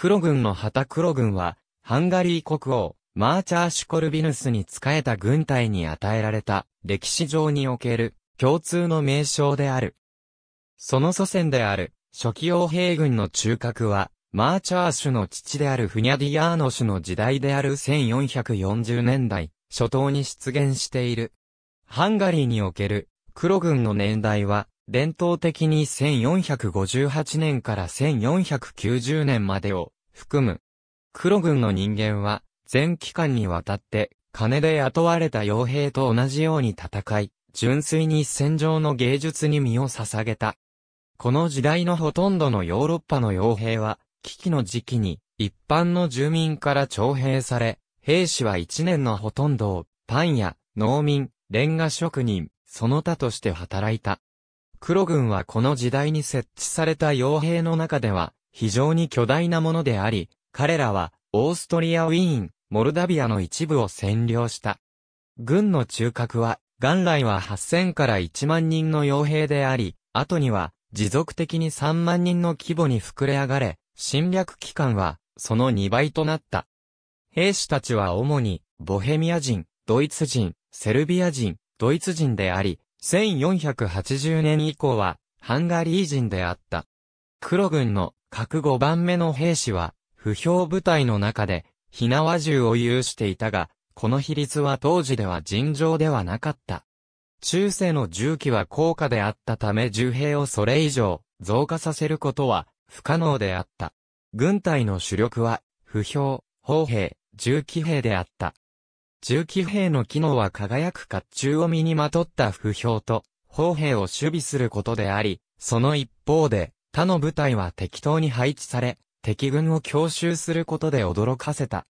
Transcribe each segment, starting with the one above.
黒軍の旗黒軍は、ハンガリー国王、マーチャーシュコルビヌスに仕えた軍隊に与えられた、歴史上における、共通の名称である。その祖先である、初期王兵軍の中核は、マーチャーシュの父であるフニャディアーノシュの時代である1440年代、初頭に出現している。ハンガリーにおける、黒軍の年代は、伝統的に1458年から1490年までを含む。黒軍の人間は、全期間にわたって、金で雇われた傭兵と同じように戦い、純粋に戦場の芸術に身を捧げた。この時代のほとんどのヨーロッパの傭兵は、危機の時期に、一般の住民から徴兵され、兵士は一年のほとんどを、パン屋、農民、レンガ職人、その他として働いた。黒軍はこの時代に設置された傭兵の中では、非常に巨大なものであり、彼らは、オーストリア・ウィーン、モルダビアの一部を占領した。軍の中核は、元来は8000から1万人の傭兵であり、後には、持続的に3万人の規模に膨れ上がれ、侵略期間は、その2倍となった。兵士たちは主に、ボヘミア人、ドイツ人、セルビア人、ドイツ人であり、1480年以降は、ハンガリー人であった。黒軍の各5番目の兵士は、不評部隊の中で、火縄銃を有していたが、この比率は当時では尋常ではなかった。中世の銃器は高価であったため銃兵をそれ以上増加させることは不可能であった。軍隊の主力は、不評、砲兵、銃器兵であった。重機兵の機能は輝く甲冑を身にまとった不評と、砲兵を守備することであり、その一方で、他の部隊は適当に配置され、敵軍を強襲することで驚かせた。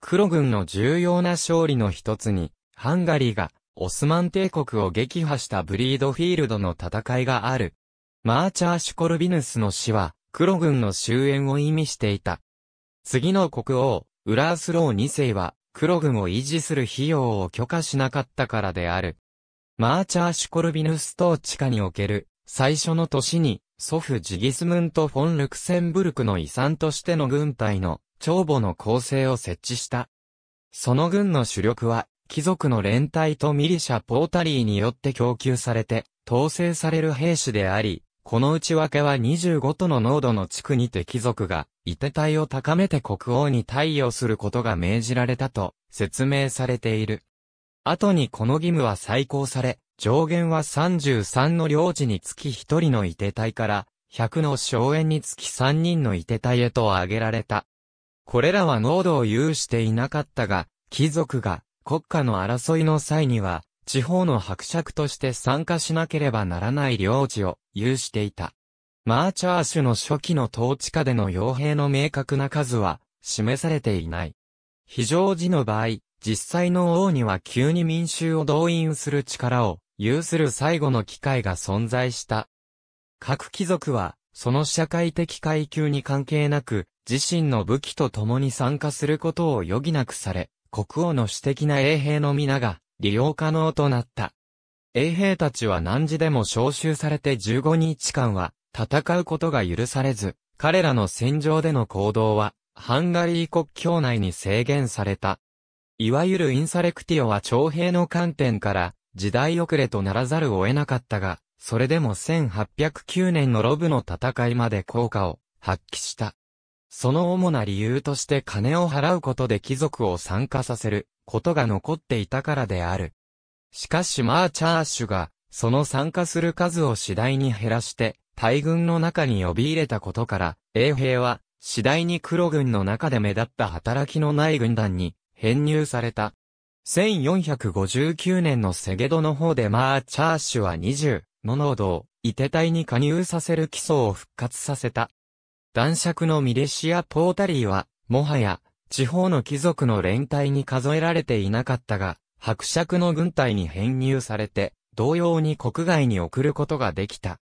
黒軍の重要な勝利の一つに、ハンガリーがオスマン帝国を撃破したブリードフィールドの戦いがある。マーチャーシュコルビヌスの死は、黒軍の終焉を意味していた。次の国王、ウラースロー2世は、黒軍を維持する費用を許可しなかったからである。マーチャー・シュコルビヌス統治下における最初の年に祖父ジギスムント・フォン・ルクセンブルクの遺産としての軍隊の帳簿の構成を設置した。その軍の主力は貴族の連隊とミリシャ・ポータリーによって供給されて統制される兵士であり、この内訳は25都の濃度の地区にて貴族が、伊手隊を高めて国王に対応することが命じられたと説明されている。後にこの義務は再考され、上限は33の領地につき1人の伊手隊から、100の荘園につき3人の伊手隊へと挙げられた。これらは濃度を有していなかったが、貴族が国家の争いの際には、地方の伯爵として参加しなければならない領地を有していた。マーチャーシュの初期の統治下での傭兵の明確な数は示されていない。非常時の場合、実際の王には急に民衆を動員する力を有する最後の機会が存在した。各貴族は、その社会的階級に関係なく、自身の武器と共に参加することを余儀なくされ、国王の私的な衛兵の皆が、利用可能となった。衛兵たちは何時でも召集されて15日間は戦うことが許されず、彼らの戦場での行動は、ハンガリー国境内に制限された。いわゆるインサレクティオは徴兵の観点から、時代遅れとならざるを得なかったが、それでも1809年のロブの戦いまで効果を発揮した。その主な理由として金を払うことで貴族を参加させることが残っていたからである。しかしマーチャーシュが、その参加する数を次第に減らして、大軍の中に呼び入れたことから、衛兵は、次第に黒軍の中で目立った働きのない軍団に、編入された。1459年のセゲドの方でマーチャーシュは20の度を、伊手隊に加入させる基礎を復活させた。男爵のミレシア・ポータリーは、もはや、地方の貴族の連帯に数えられていなかったが、伯爵の軍隊に編入されて、同様に国外に送ることができた。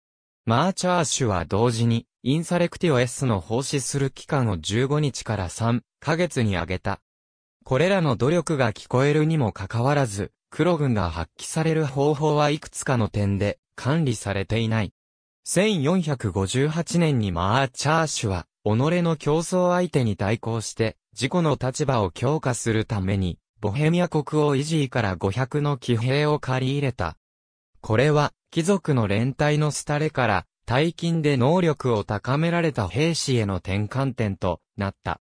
マーチャーシュは同時に、インサレクティオ S の奉仕する期間を15日から3ヶ月に上げた。これらの努力が聞こえるにもかかわらず、黒軍が発揮される方法はいくつかの点で管理されていない。1458年にマーチャーシュは、己の競争相手に対抗して、自己の立場を強化するために、ボヘミア国王イジーから500の騎兵を借り入れた。これは、貴族の連帯の廃れから、大金で能力を高められた兵士への転換点となった。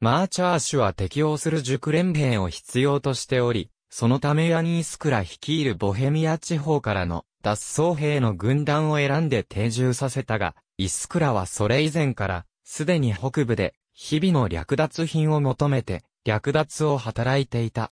マーチャーシュは適応する熟練兵を必要としており、そのためヤニースクラ率いるボヘミア地方からの脱走兵の軍団を選んで定住させたが、イスクラはそれ以前から、すでに北部で日々の略奪品を求めて、略奪を働いていた。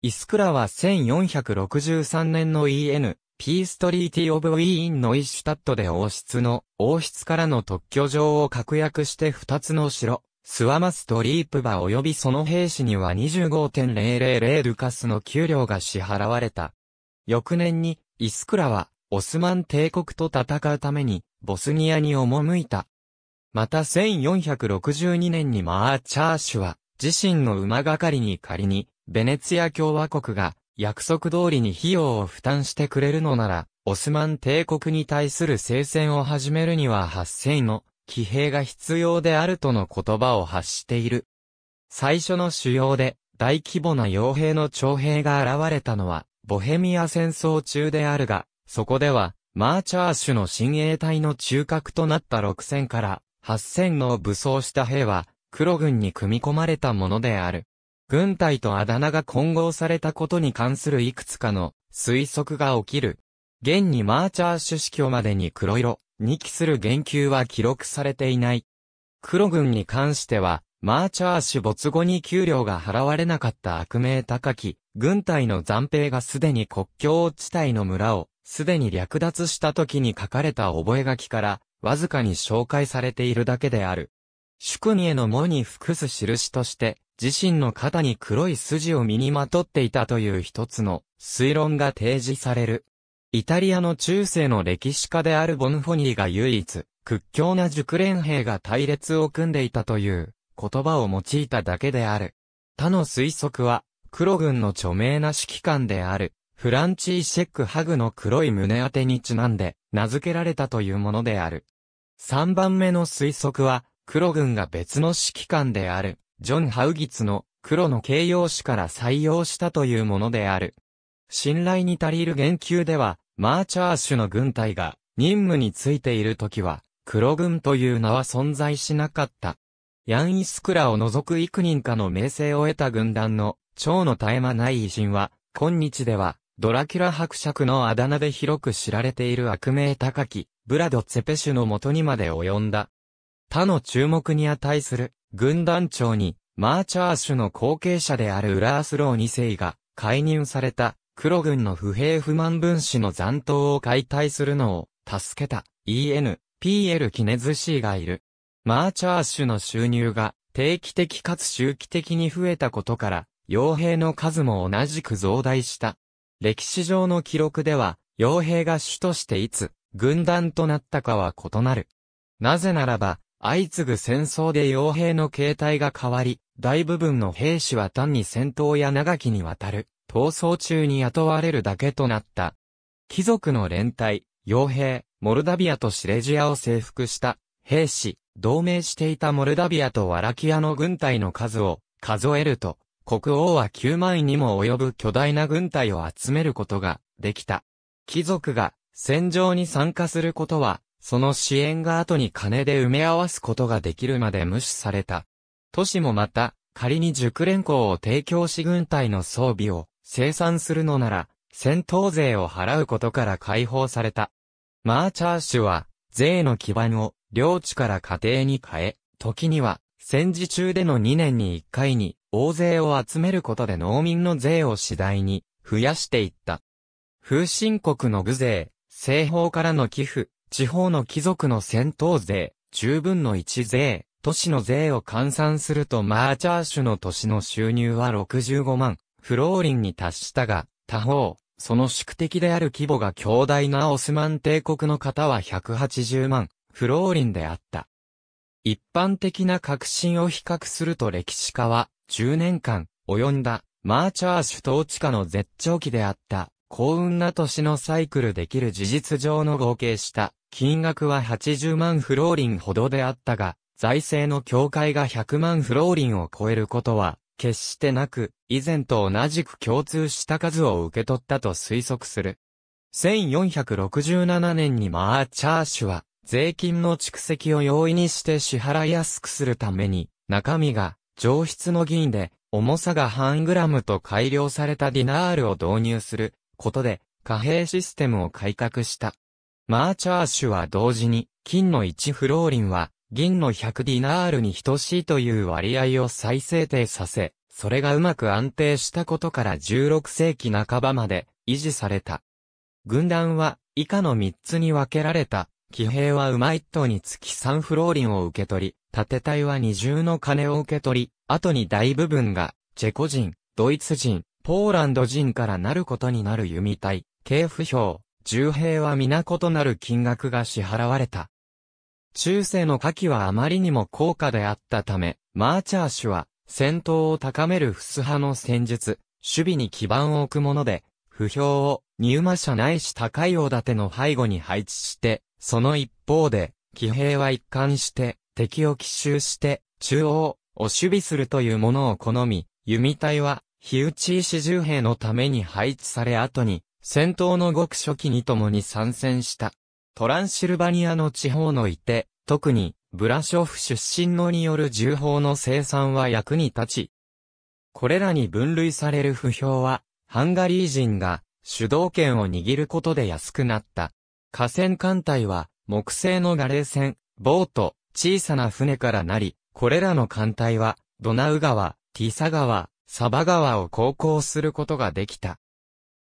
イスクラは1463年の EN、ピーストリーティ・オブ・ウィーンのイシュタットで王室の、王室からの特許状を確約して二つの城、スワマスとリープバ及びその兵士には25.000ルカスの給料が支払われた。翌年に、イスクラは、オスマン帝国と戦うために、ボスニアに赴いた。また1462年にマーチャーシュは、自身の馬がかりに仮に、ベネツィア共和国が、約束通りに費用を負担してくれるのなら、オスマン帝国に対する聖戦を始めるには8000の騎兵が必要であるとの言葉を発している。最初の主要で大規模な傭兵の徴兵が現れたのは、ボヘミア戦争中であるが、そこでは、マーチャーシュの親衛隊の中核となった6000から8000の武装した兵は、黒軍に組み込まれたものである。軍隊とあだ名が混合されたことに関するいくつかの推測が起きる。現にマーチャー主指去までに黒色に期する言及は記録されていない。黒軍に関しては、マーチャー氏没後に給料が払われなかった悪名高き、軍隊の残兵がすでに国境地帯の村を、すでに略奪した時に書かれた覚書から、わずかに紹介されているだけである。宿にへの門に服す印として、自身の肩に黒い筋を身にまとっていたという一つの推論が提示される。イタリアの中世の歴史家であるボンフォニーが唯一、屈強な熟練兵が隊列を組んでいたという言葉を用いただけである。他の推測は、黒軍の著名な指揮官である、フランチー・シェック・ハグの黒い胸当てにちなんで、名付けられたというものである。3番目の推測は、黒軍が別の指揮官である、ジョン・ハウギツの黒の形容詞から採用したというものである。信頼に足りる言及では、マーチャーシュの軍隊が任務についているときは、黒軍という名は存在しなかった。ヤン・イスクラを除く幾人かの名声を得た軍団の、蝶の絶え間ない偉人は、今日では、ドラキュラ伯爵のあだ名で広く知られている悪名高き、ブラド・ツェペシュの元にまで及んだ。他の注目に値する、軍団長に、マーチャーシュの後継者であるウラースロー2世が、解任された、黒軍の不平不満分子の残党を解体するのを、助けた、EN、PL キネズシーがいる。マーチャーシュの収入が、定期的かつ周期的に増えたことから、傭兵の数も同じく増大した。歴史上の記録では、傭兵が主としていつ、軍団となったかは異なる。なぜならば、相次ぐ戦争で傭兵の形態が変わり、大部分の兵士は単に戦闘や長きにわたる、逃走中に雇われるだけとなった。貴族の連帯、傭兵、モルダビアとシレジアを征服した、兵士、同盟していたモルダビアとワラキアの軍隊の数を、数えると、国王は9万にも及ぶ巨大な軍隊を集めることができた。貴族が戦場に参加することは、その支援が後に金で埋め合わすことができるまで無視された。都市もまた、仮に熟練校を提供し軍隊の装備を生産するのなら、戦闘税を払うことから解放された。マーチャー氏は、税の基盤を領地から家庭に変え、時には戦時中での2年に1回に、大勢を集めることで農民の税を次第に増やしていった。風神国の具税、西方からの寄付、地方の貴族の戦闘税、十分の一税、都市の税を換算するとマーチャーシュの都市の収入は65万、フローリンに達したが、他方、その宿敵である規模が強大なオスマン帝国の方は180万、フローリンであった。一般的な革新を比較すると歴史家は、10年間、及んだ、マーチャーシュ統治下の絶頂期であった、幸運な年のサイクルできる事実上の合計した、金額は80万フローリンほどであったが、財政の境界が100万フローリンを超えることは、決してなく、以前と同じく共通した数を受け取ったと推測する。1467年にマーチャーシュは、税金の蓄積を容易にして支払いやすくするために、中身が上質の銀で、重さが半グラムと改良されたディナールを導入することで、貨幣システムを改革した。マーチャーシュは同時に、金の1フローリンは、銀の100ディナールに等しいという割合を再制定させ、それがうまく安定したことから16世紀半ばまで維持された。軍団は以下の3つに分けられた。騎兵は馬一頭につき三フローリンを受け取り、盾隊は二重の金を受け取り、後に大部分が、チェコ人、ドイツ人、ポーランド人からなることになる弓隊、系府評、重兵は皆異なる金額が支払われた。中世の火器はあまりにも高価であったため、マーチャー氏は、戦闘を高めるフス派の戦術、守備に基盤を置くもので、不評を、入馬者ないし高い大立ての背後に配置して、その一方で、騎兵は一貫して、敵を奇襲して、中央を守備するというものを好み、弓隊は、火打ち石十兵のために配置され後に、戦闘の極初期に共に参戦した。トランシルバニアの地方のいて、特に、ブラショフ出身のによる銃砲の生産は役に立ち、これらに分類される不評は、ハンガリー人が主導権を握ることで安くなった。河川艦隊は、木製のガレー船、ボート、小さな船からなり、これらの艦隊は、ドナウ川、ティサ川、サバ川を航行することができた。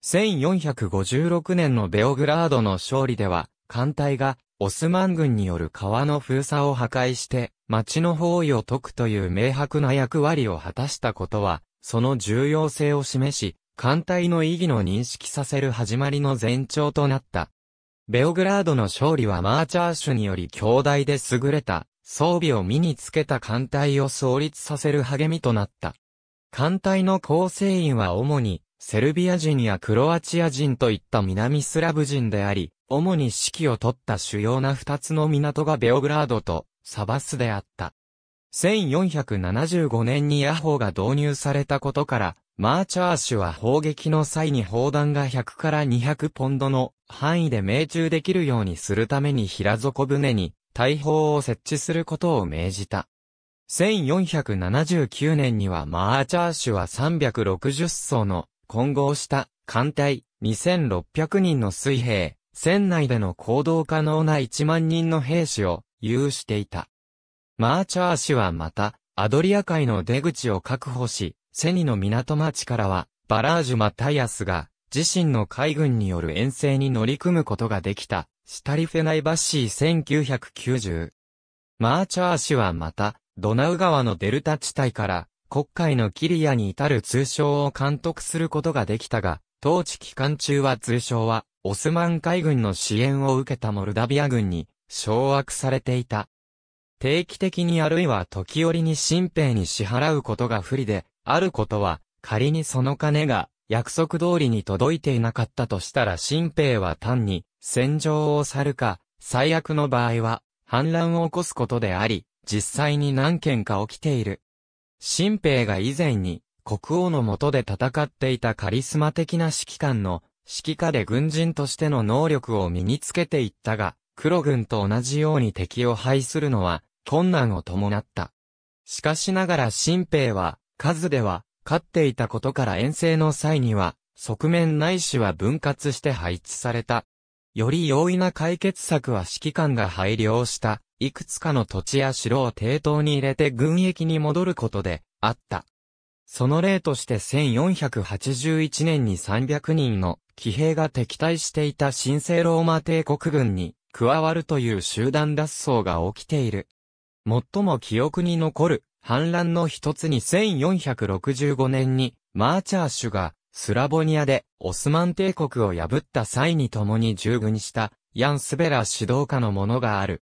1456年のベオグラードの勝利では、艦隊が、オスマン軍による川の封鎖を破壊して、町の包囲を解くという明白な役割を果たしたことは、その重要性を示し、艦隊の意義の認識させる始まりの前兆となった。ベオグラードの勝利はマーチャーシュにより強大で優れた装備を身につけた艦隊を創立させる励みとなった。艦隊の構成員は主にセルビア人やクロアチア人といった南スラブ人であり、主に指揮を取った主要な二つの港がベオグラードとサバスであった。1475年にヤホーが導入されたことから、マーチャーシュは砲撃の際に砲弾が100から200ポンドの範囲で命中できるようにするために平底船に大砲を設置することを命じた。1479年にはマーチャーシュは360艘の混合した艦隊2600人の水兵、船内での行動可能な1万人の兵士を有していた。マーチャーュはまた、アドリア海の出口を確保し、セニの港町からは、バラージュ・マタイアスが、自身の海軍による遠征に乗り組むことができた、シタリフェナイバッシー1990。マーチャー氏はまた、ドナウ川のデルタ地帯から、国会のキリアに至る通称を監督することができたが、当地期間中は通称は、オスマン海軍の支援を受けたモルダビア軍に、掌握されていた。定期的にあるいは時折に新兵に支払うことが不利で、あることは、仮にその金が約束通りに届いていなかったとしたら新兵は単に戦場を去るか、最悪の場合は反乱を起こすことであり、実際に何件か起きている。新兵が以前に国王の下で戦っていたカリスマ的な指揮官の指揮下で軍人としての能力を身につけていったが、黒軍と同じように敵を排するのは困難を伴った。しかしながら新兵は数では、飼っていたことから遠征の際には、側面ないしは分割して配置された。より容易な解決策は指揮官が配慮をした、いくつかの土地や城を抵当に入れて軍役に戻ることで、あった。その例として1481年に300人の騎兵が敵対していた神聖ローマ帝国軍に加わるという集団脱走が起きている。最も記憶に残る反乱の一つに1465年に、マーチャーシュが、スラボニアで、オスマン帝国を破った際に共に従軍した、ヤン・スベラ指導下のものがある。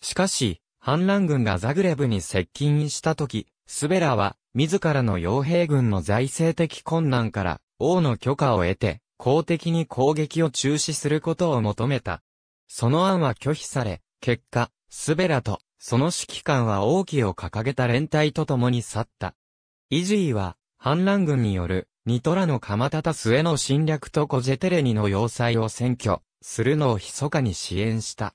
しかし、反乱軍がザグレブに接近した時、スベラは、自らの傭兵軍の財政的困難から、王の許可を得て、公的に攻撃を中止することを求めた。その案は拒否され、結果、スベラとその指揮官は王旗を掲げた連隊と共に去った。イジーは、反乱軍による、ニトラの鎌田スへの侵略とコジェテレニの要塞を占拠、するのを密かに支援した。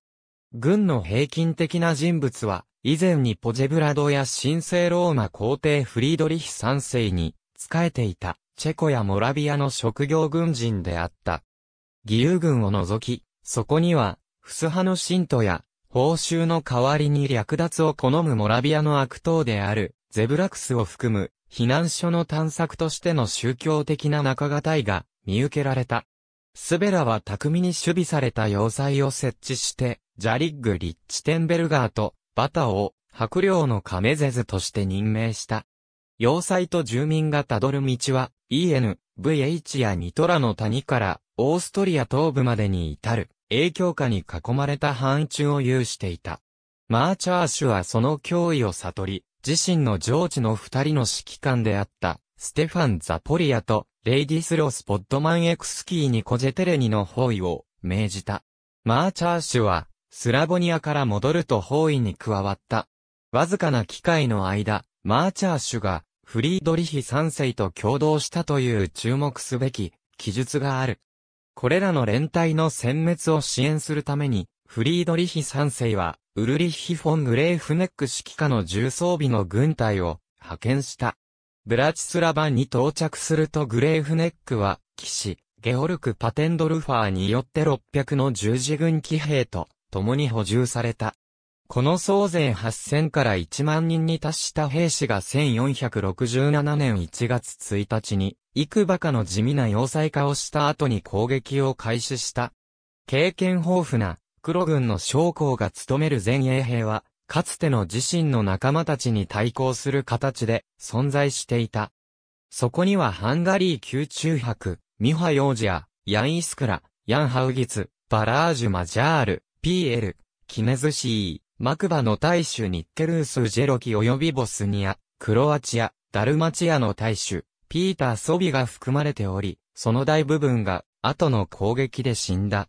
軍の平均的な人物は、以前にポジェブラドや神聖ローマ皇帝フリードリヒ三世に、仕えていた、チェコやモラビアの職業軍人であった。義勇軍を除き、そこには、フス派の信徒や、報酬の代わりに略奪を好むモラビアの悪党である、ゼブラクスを含む、避難所の探索としての宗教的な仲がが見受けられた。スベラは巧みに守備された要塞を設置して、ジャリッグ・リッチテンベルガーとバタを白領のカメゼズとして任命した。要塞と住民がたどる道は EN、VH やニトラの谷からオーストリア東部までに至る。影響下に囲まれた範疇を有していた。マーチャーシュはその脅威を悟り、自身の上智の二人の指揮官であった、ステファン・ザポリアと、レイディスロス・ポッドマン・エクスキーにコジェテレニの包囲を命じた。マーチャーシュは、スラボニアから戻ると包囲に加わった。わずかな機会の間、マーチャーシュが、フリードリヒ三世と共同したという注目すべき記述がある。これらの連帯の殲滅を支援するために、フリードリヒ3世は、ウルリッヒ・フォン・グレーフネック指揮下の重装備の軍隊を派遣した。ブラチスラバに到着するとグレーフネックは、騎士、ゲオルク・パテンドルファーによって600の十字軍騎兵と共に補充された。この総勢8000から1万人に達した兵士が1467年1月1日に幾ばかの地味な要塞化をした後に攻撃を開始した。経験豊富な黒軍の将校が務める前衛兵は、かつての自身の仲間たちに対抗する形で存在していた。そこにはハンガリー宮中博、ミハヨージア、ヤンイスクラ、ヤンハウギツ、バラージュマジャール、ピエル、キネズシー、マクバの大衆ニッケルース・ジェロキ及びボスニア、クロアチア、ダルマチアの大衆、ピーター・ソビが含まれており、その大部分が後の攻撃で死んだ。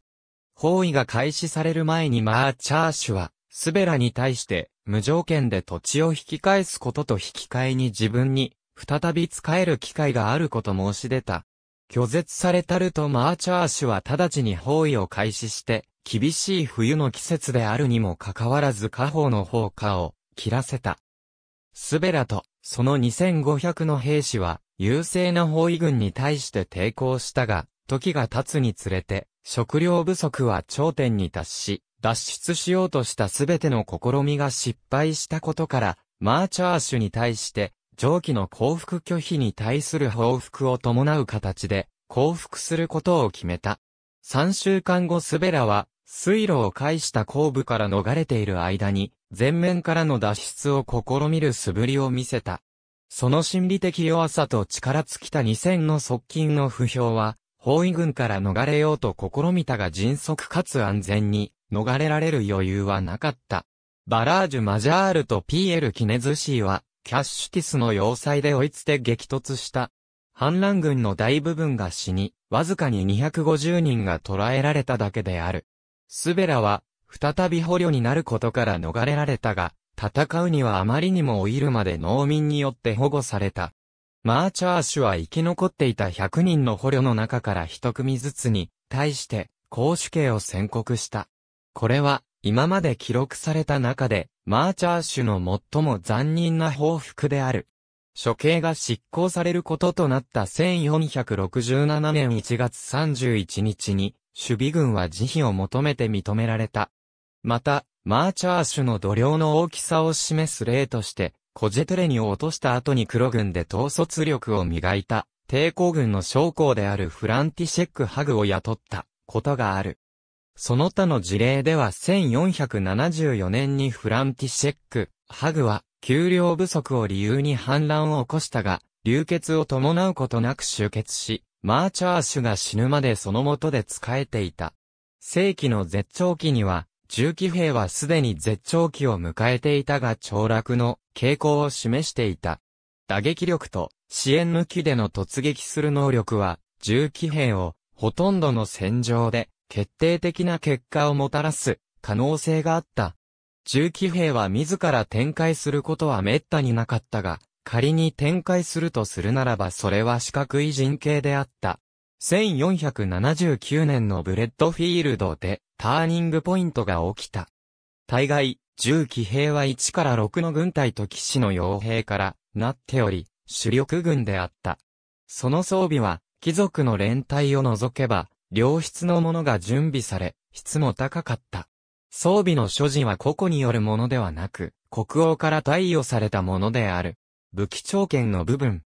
包囲が開始される前にマーチャーシュは、スベラに対して、無条件で土地を引き返すことと引き換えに自分に、再び使える機会があること申し出た。拒絶されたるとマーチャーシュは直ちに包囲を開始して、厳しい冬の季節であるにもかかわらず家宝の方火を切らせた。スベラと、その2500の兵士は、優勢な包囲軍に対して抵抗したが、時が経つにつれて、食料不足は頂点に達し、脱出しようとしたすべての試みが失敗したことから、マーチャーシュに対して、上記の降伏拒否に対する報復を伴う形で、降伏することを決めた。3週間後スベラは、水路を介した後部から逃れている間に、前面からの脱出を試みる素振りを見せた。その心理的弱さと力尽きた2000の側近の不評は、包囲軍から逃れようと試みたが迅速かつ安全に逃れられる余裕はなかった。バラージュ・マジャールとピエル・キネズシーは、キャッシュティスの要塞で追いつて激突した。反乱軍の大部分が死に、わずかに250人が捕らえられただけである。スベラは、再び捕虜になることから逃れられたが、戦うにはあまりにも老いるまで農民によって保護された。マーチャーシュは生き残っていた100人の捕虜の中から一組ずつに、対して、公主刑を宣告した。これは、今まで記録された中で、マーチャーシュの最も残忍な報復である。処刑が執行されることとなった1467年1月31日に、守備軍は慈悲を求めて認められた。また、マーチャー種の土量の大きさを示す例として、コジェトレニを落とした後に黒軍で統率力を磨いた、抵抗軍の将校であるフランティシェック・ハグを雇ったことがある。その他の事例では1474年にフランティシェック・ハグは給料不足を理由に反乱を起こしたが、流血を伴うことなく終結し、マーチャーシュが死ぬまでその下で仕えていた。世紀の絶頂期には、重機兵はすでに絶頂期を迎えていたが凋落の傾向を示していた。打撃力と支援抜きでの突撃する能力は、重機兵をほとんどの戦場で決定的な結果をもたらす可能性があった。重機兵は自ら展開することは滅多になかったが、仮に展開するとするならばそれは四角い陣形であった。1479年のブレッドフィールドでターニングポイントが起きた。大概、重0騎兵は1から6の軍隊と騎士の傭兵からなっており、主力軍であった。その装備は、貴族の連帯を除けば、良質のものが準備され、質も高かった。装備の所持は個々によるものではなく、国王から対応されたものである。武器長剣の部分、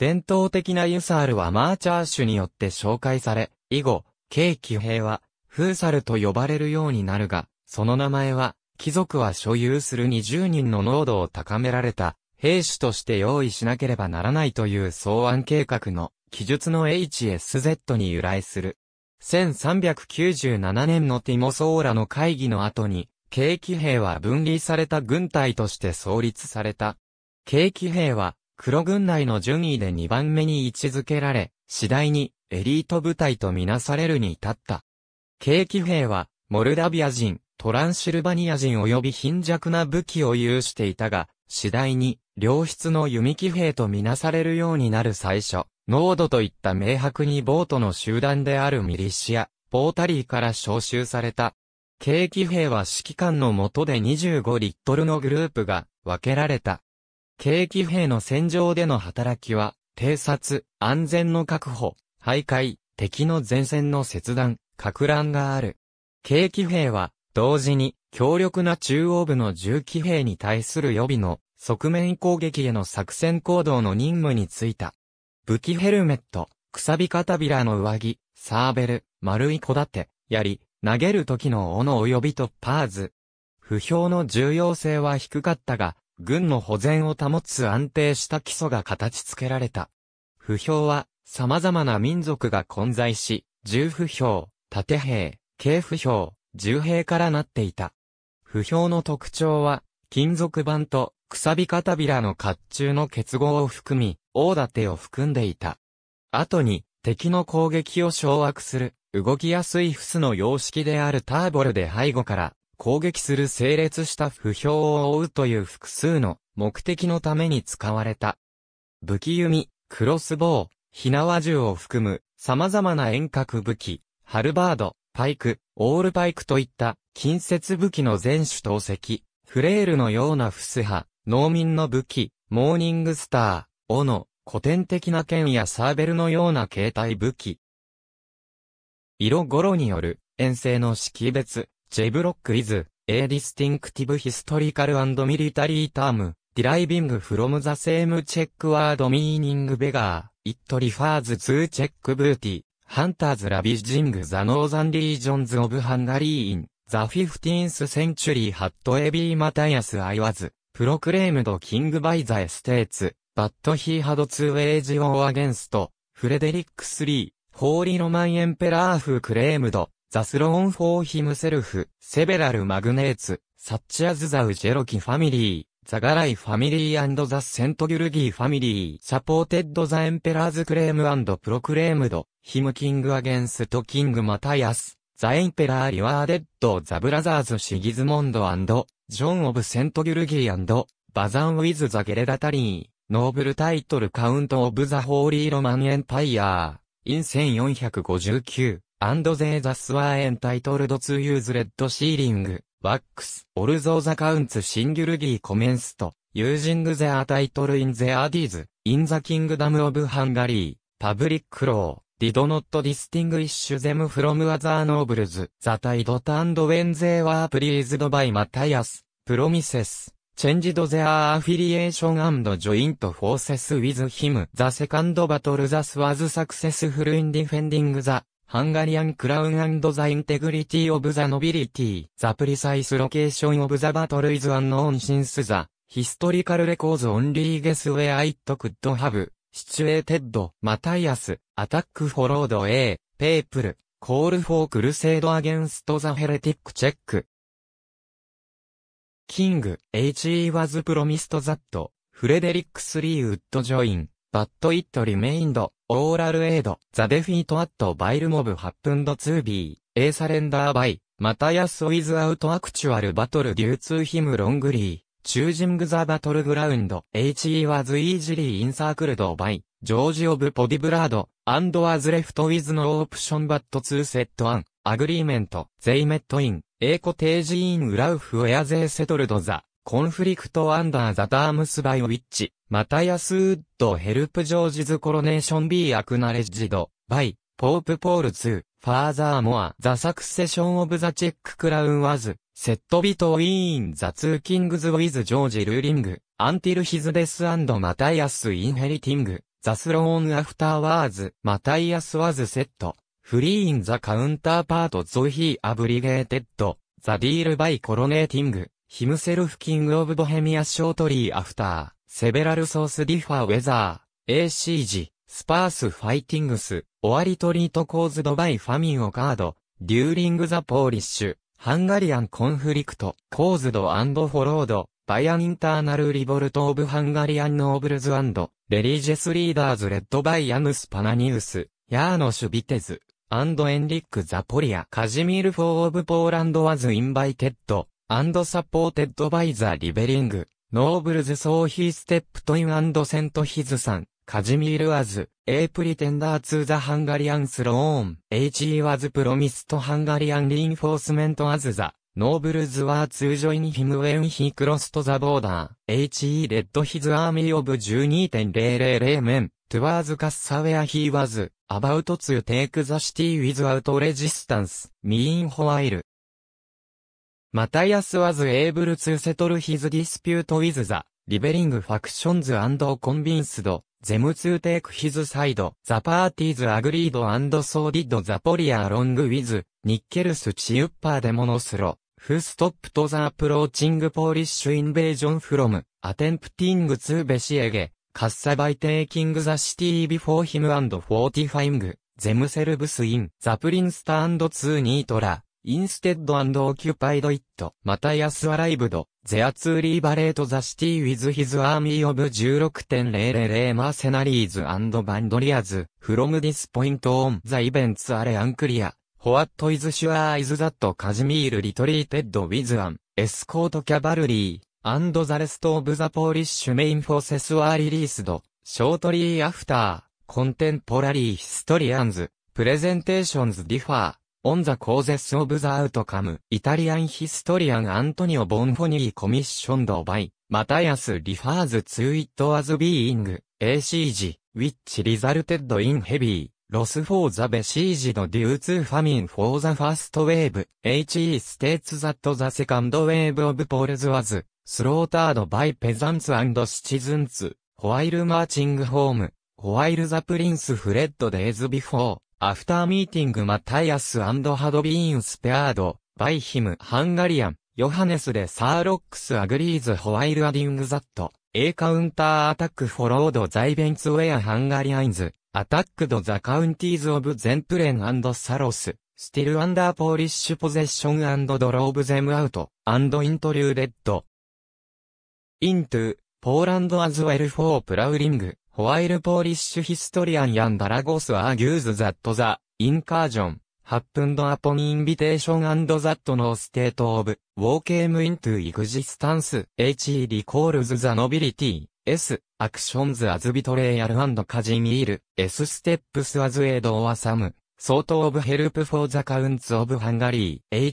伝統的なユサールはマーチャー種によって紹介され、以後、景気兵は、フーサルと呼ばれるようになるが、その名前は、貴族は所有する20人の濃度を高められた、兵士として用意しなければならないという草案計画の、記述の HSZ に由来する。1397年のティモソーラの会議の後に、景気兵は分離された軍隊として創立された。景気兵は、黒軍内の順位で2番目に位置づけられ、次第にエリート部隊とみなされるに至った。軽騎兵は、モルダビア人、トランシルバニア人及び貧弱な武器を有していたが、次第に、良質の弓騎兵とみなされるようになる最初、濃度といった明白にボートの集団であるミリシア、ポータリーから招集された。軽騎兵は指揮官の下で25リットルのグループが分けられた。軽騎兵の戦場での働きは、偵察、安全の確保、徘徊、敵の前線の切断、格乱がある。軽騎兵は、同時に、強力な中央部の重騎兵に対する予備の、側面攻撃への作戦行動の任務についた。武器ヘルメット、くさび片びらの上着、サーベル、丸い小盾、槍、投げる時の斧及びとパーズ。不評の重要性は低かったが、軍の保全を保つ安定した基礎が形付けられた。不評は、様々な民族が混在し、重不評、縦兵、軽不評、重兵からなっていた。不評の特徴は、金属板と、くさび片びらの甲冑の結合を含み、大盾を含んでいた。後に、敵の攻撃を掌握する、動きやすいフスの様式であるターボルで背後から、攻撃する整列した不評を追うという複数の目的のために使われた。武器弓、クロスボウ、火縄銃を含む様々な遠隔武器、ハルバード、パイク、オールパイクといった近接武器の全種投石、フレールのようなフス派、農民の武器、モーニングスター、斧、古典的な剣やサーベルのような形態武器。色頃による遠征の識別、J-Block is a distinctive historical and military term, deriving from the same Czech word meaning beggar. It refers to Czech booty, hunters ravaging the northern regions of Hungary in the 15th century had a b i Matthias I was proclaimed king by the estates, but he had to wage war against Frederick III, Holy Roman Emperor who claimed ザスローンフォーヒムセルフ、セベラルマグネーツ、サッチアズザウジェロキファミリー、ザガライファミリーザ・セントギュルギーファミリー、サポーテッドザ・エンペラーズ・クレームプロクレームド、ヒムキング・アゲンスト・キング・マタイアス、ザ・エンペラー・リワーデッド・ザ・ブラザーズ・シギズモンド・ジョン・オブ・セントギュルギーバザン・ウィズ・ザ・ゲレダタリー、ノーブルタイトル・カウント・オブ・ザ・ホーリー・ロマン・エンパイアー、イン1459。and they thus were entitled to use red sealing, wax, although the counts singularly commenced, using their title in their deeds, in the kingdom of Hungary, public law, did not distinguish them from other nobles, the tide t u r n e d when they were pleased by Matthias, promises. changed their affiliation and joint forces with him. The second battle thus was successful in defending the ハンガリアンクラウンザインテグリティオブザノビリティ、ザプリサイスロケーションオブザバトルイズアンノーンシンスザ、ヒストリカルレコーズオンリーゲスウェアイットクッドハブ、シチュエーテッド、マタイアス、アタックフォロード A、ペープル、コールフォークルセードアゲンストザヘレティックチェック。キング、H.E. was promised that, フレデリックス・リー・ウッド・ジョイン、but it remained オーラルエイド、ザ・デフィート・アット・バイル・モブ・ハップンド・ツー・ビー、エーサレンダー・バイ、またやス・ウィズ・アウト・アクチュアル・バトル・デューツー・ヒム・ロングリー、チュージング・ザ・バトル・グラウンド、HE w ズイージリーインサークルド、バイ、ジョージ・オブ・ポディブラード、アンド・アズ・レフト・ウィズ・ i オプション・バット・ツー・セット・アン、アグリーメント、ゼイ・メット・イン、エイコテージイン・ウラウフ・エアゼー・セトルド・ザ、コンフリクトアンダーザタームスバイウィッチ、マタイアスウッドヘルプジョージズコロネーションビーアクナレジド、バイ、ポープポールツー、ファーザーモア、ザサクセションオブザチェッククラウンワズ、セットビトウィーン、ザツーキングズウィズジョージルーリング、アンティルヒズデスアンドマタイアスインヘリティング、ザスローンアフターワーズ、マタイアスワーズセット、フリーインザカウンターパートゾヒーアブリゲーテッド、ザディールバイコロネーティング、ヒムセルフキング・オブ・ボヘミア・ショートリー・アフター、セベラル・ソース・ディファ・ウェザー、AC g スパース・ファイティングス、オアリ・トリート・コーズ・ドバイ・ファミンオ・カード、デューリング・ザ・ポーリッシュ、ハンガリアン・コンフリクト、コーズ・ド・アンド・フォロード、バイアインターナル・リボルト・オブ・ハンガリアン・ノーブルズ・アンド、レリージェス・リーダーズ・レッド・バイ・アムス・パナニウス、ヤーノ・シュビテズ、アンド・エンリック・ザ・ポリア、カジミール・フォー・オブ・ポーランド・ワズ・インバイテッド、アンドサポーテッドバイザーリベリング、ノーブルズソーヒーステップトインアンドセントヒズさん、カジミールワズ、エープリテンダーツーザハンガリアンスローン、HE ワズプロミストハンガリアンリインフォースメントアズザ、ノーブルズワーツージョインヒムウェンヒクロストザボーダー、HE レッドヒズアーミーオブ12.000メン、トゥワーズカッサウェアヒーワズ、アバウトツーテイクザシティウィズアウトレジスタンス、ミーンホワイル、マタイアス was able to settle his dispute with the libering factions and convinced them to take his side. The parties agreed and so did the polia along with Nickels Chiuppa de Monosro, who stopped the approaching Polish invasion from attempting to besiege Cassa by taking the city before him and fortifying themselves in the Prince and two Nitra. instead and occupied it, また s arrived, the Atsuri Ballet the city with his army of 16.000 mercenaries and bandoliers, from this point on the events are unclear, what is sure is that Kazimir retreated with an escort cavalry, and the rest of the Polish main forces were released, shortly after, contemporary historians, presentations differ, On the Causes of the Outcome, Italian Historian Antonio Bonfoni commissioned by Matthias refers to it as being a s i e g e which resulted in heavy loss for the besieged due to famine for the first wave. HE states that the second wave of Poles was slaughtered by peasants and citizens, while marching home, while the prince fled days before. アフターミーティングマタイアスハドビーンスペアード、バイヒムハンガリアン、ヨハネスでサーロックスアグリーズホワイルアディングザット、A カウンターアタックフォロードザイベンツウェアハンガリアインズ、アタックドザカウンティーズオブゼンプレンサロス、スティルアンダーポーリッシュポゼッションドローブゼムアウト、アンドイントリューデッド。イントゥ、ポーランドアズウェルフォープラウリング。ホワイルポーリッシュヒストリアンヤンダラゴスアーギューズザットザ、インカージョン、ハップンドアポニインビテーションアンドザットノーステートオブ、ウォーケームイントゥイグジスタンス、HE リコールズザノビリティ、S アクションズアズビトレイヤルアンドカジミール、S ステップスアズエイドオアサム、ソートオブヘルプフォーザカウンツオブハンガリー、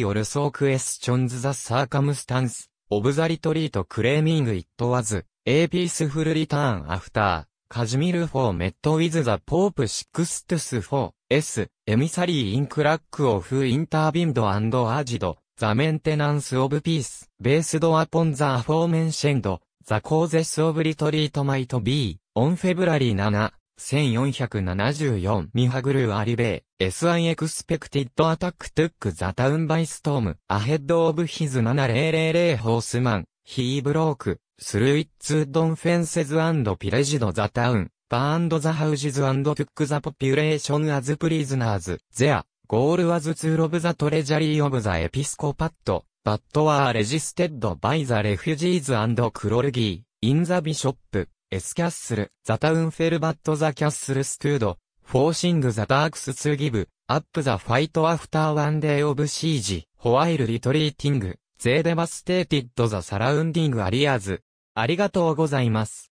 HE オルソークエスチョンズザサーカムスタンス、オブザリトリートクレーミングイットワズ、A Peaceful Return After, k a j h m i r for Met with the Pope 6th for S, Emissary in Crack of Intervened and Agid, The Maintenance of Peace, Based upon the aforementioned, The Causes of Retreat might be, on February 7, 1474ミハグルーアリベイ S unexpected attack took the town by storm ahead of his 7000 horseman he broke スルイッツドンフェンセズアンド、ピレジドザタウン、バーンドザハウジズアントゥックザポピュレーションアズプリズナーズ、ゼア、ゴールアズツーロブザトレジャリーオブザエピスコパッド、バットワーレジステッドバイザレフュジーズアンドクロルギー、インザビショップ、エスキャッスル、ザタウンフェルバットザキャッスルストゥード、フォーシングザタークスツーギブ、アップザファイトアフターワンデーオブシージ、ホワイルリトリーティング、They devastated the surrounding areas. ありがとうございます。